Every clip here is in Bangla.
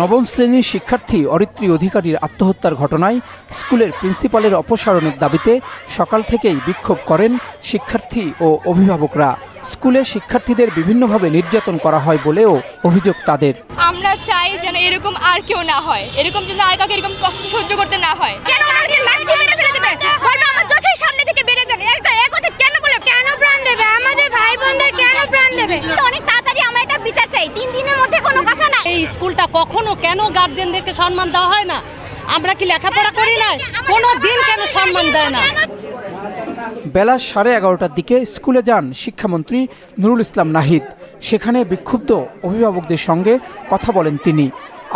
নবম শ্রেণীর শিক্ষার্থী অরিত্রী অধিকারীর আত্মহত্যার ঘটনায় স্কুলের প্রিন্সিপালের অপসারণের দাবিতে সকাল থেকেই বিক্ষোভ করেন শিক্ষার্থী ও অভিভাবকরা স্কুলে শিক্ষার্থীদের বিভিন্নভাবে নির্যাতন করা হয় বলেও অভিযোগ তাদের আমরা চাই যেন এরকম আর কেউ না হয় এরকম যেন আর কাউকে এরকম কষ্ট সহ্য করতে না হয় স্কুলটা কখনো কেন গার্জেনদেরকে সম্মান দেওয়া হয় না আমরা কি লেখাপড়া করি না কোনো দিন কেন সম্মান দেয় না বেলা সাড়ে এগারোটার দিকে স্কুলে যান শিক্ষামন্ত্রী নুরুল ইসলাম নাহিদ সেখানে বিক্ষুব্ধ অভিভাবকদের সঙ্গে কথা বলেন তিনি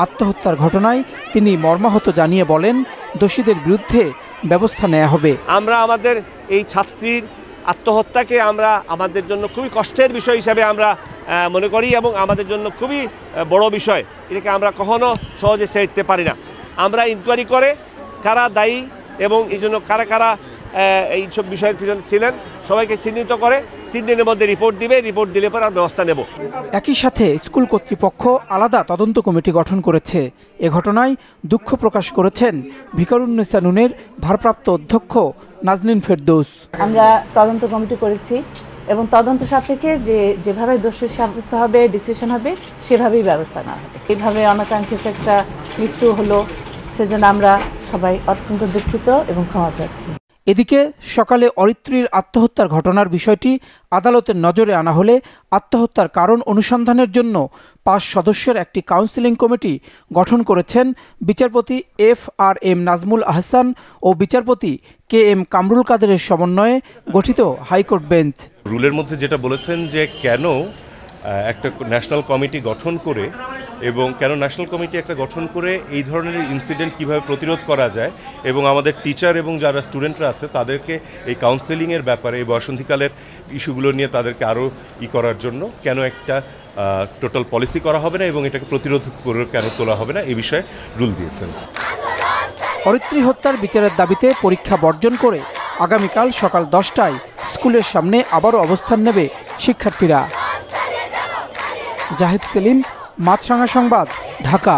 আত্মহত্যার ঘটনায় তিনি মর্মাহত জানিয়ে বলেন দোষীদের বিরুদ্ধে ব্যবস্থা নেওয়া হবে আমরা আমাদের এই ছাত্রীর আত্মহত্যাকে আমরা আমাদের জন্য খুবই কষ্টের বিষয় হিসাবে আমরা মনে করি এবং আমাদের জন্য খুবই বড় বিষয় এটাকে আমরা কখনো সহজে সেরতে পারি না আমরা ইনকোয়ারি করে কারা দায়ী এবং এই জন্য কারা কারা এই সব বিষয়ের পিছনে ছিলেন সবাইকে চিহ্নিত করে তিন দিনের মধ্যে রিপোর্ট দিবে রিপোর্ট দিলে পর আর ব্যবস্থা নেব একই সাথে স্কুল কর্তৃপক্ষ আলাদা তদন্ত কমিটি গঠন করেছে এ ঘটনায় দুঃখ প্রকাশ করেছেন ভিকারুন্নেসা নুনের ভারপ্রাপ্ত অধ্যক্ষ নাজনিন ফেরদৌস আমরা তদন্ত কমিটি করেছি এবং তদন্ত সাপেক্ষে যে যেভাবে দোষী সাব্যস্ত হবে ডিসিশন হবে সেভাবেই ব্যবস্থা নেওয়া হবে এইভাবে অনাকাঙ্ক্ষিত একটা মৃত্যু হলো সেজন্য আমরা সবাই অত্যন্ত দুঃখিত এবং ক্ষমা প্রার্থী এদিকে সকালে অরিত্রীর আত্মহত্যার ঘটনার বিষয়টি আদালতের নজরে আনা হলে আত্মহত্যার কারণ অনুসন্ধানের জন্য পাঁচ সদস্যের একটি কাউন্সিলিং কমিটি গঠন করেছেন বিচারপতি F R M Nazmul Ahsan ও বিচারপতি কে এম কামরুল কাদেরের সমন্বয়ে গঠিত হাইকোর্ট বেঞ্চ রুলের মধ্যে যেটা বলেছেন যে কেন একটা ন্যাশনাল কমিটি গঠন করে এবং কেন ন্যাশনাল কমিটি একটা গঠন করে এই ধরনের ইনসিডেন্ট কিভাবে প্রতিরোধ করা যায় এবং আমাদের টিচার এবং যারা স্টুডেন্টরা আছে তাদেরকে এই কাউন্সেলিংয়ের ব্যাপারে এই বয়সন্ধিকালের ইস্যুগুলো নিয়ে তাদেরকে আরও ই করার জন্য কেন একটা টোটাল পলিসি করা হবে না এবং এটাকে প্রতিরোধ করে কেন তোলা হবে না এ বিষয়ে রুল দিয়েছেন অরিত্রী হত্যার বিচারের দাবিতে পরীক্ষা বর্জন করে আগামীকাল সকাল দশটায় স্কুলের সামনে আবারও অবস্থান নেবে শিক্ষার্থীরা জাহিদ সেলিম মাছরাঙা সংবাদ ঢাকা